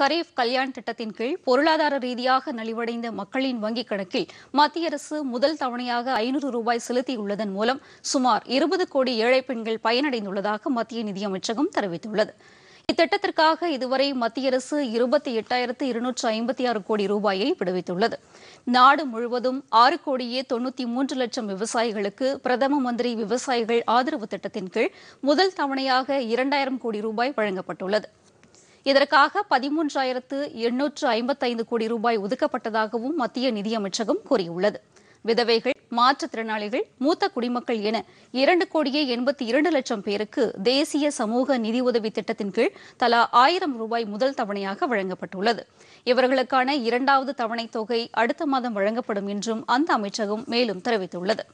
கரீஃப் கல்யாண் திட்டத்தின் கீழ் பொருளாதார ரீதியாக நலிவடைந்த மக்களின் வங்கிக் கணக்கில் மத்திய அரசு முதல் தவணையாக ஐநூறு ரூபாய் செலுத்தியுள்ளதன் மூலம் சுமார் இருபது கோடி ஏழை பெண்கள் பயனடைந்துள்ளதாக மத்திய நிதியமைச்சகம் தெரிவித்துள்ளது இத்திட்டத்திற்காக இதுவரை மத்திய அரசு இருபத்தி எட்டாயிரத்து இருநூற்று ஐம்பத்தி ஆறு கோடி ரூபாயை விடுவித்துள்ளது நாடு முழுவதும் ஆறு கோடியே தொண்ணூத்தி மூன்று லட்சம் விவசாயிகளுக்கு பிரதம மந்திரி விவசாயிகள் ஆதரவு திட்டத்தின் கீழ் முதல் தவணையாக இரண்டாயிரம் கோடி ரூபாய் வழங்கப்பட்டுள்ளது இதற்காக பதிமூன்றாயிரத்து எண்ணூற்று ஐம்பத்தைந்து கோடி ரூபாய் ஒதுக்கப்பட்டதாகவும் மத்திய நிதியமைச்சகம் கூறியுள்ளது விதவைகள் மாற்றுத்திறனாளிகள் மூத்த குடிமக்கள் என இரண்டு கோடியே எண்பத்தி இரண்டு லட்சம் பேருக்கு தேசிய சமூக நிதி உதவி திட்டத்தின் கீழ் தலா ஆயிரம் ரூபாய் முதல் தவணையாக வழங்கப்பட்டுள்ளது இவர்களுக்கான இரண்டாவது தவணைத் தொகை அடுத்த மாதம் வழங்கப்படும் என்றும் அந்த அமைச்சகம் மேலும் தெரிவித்துள்ளது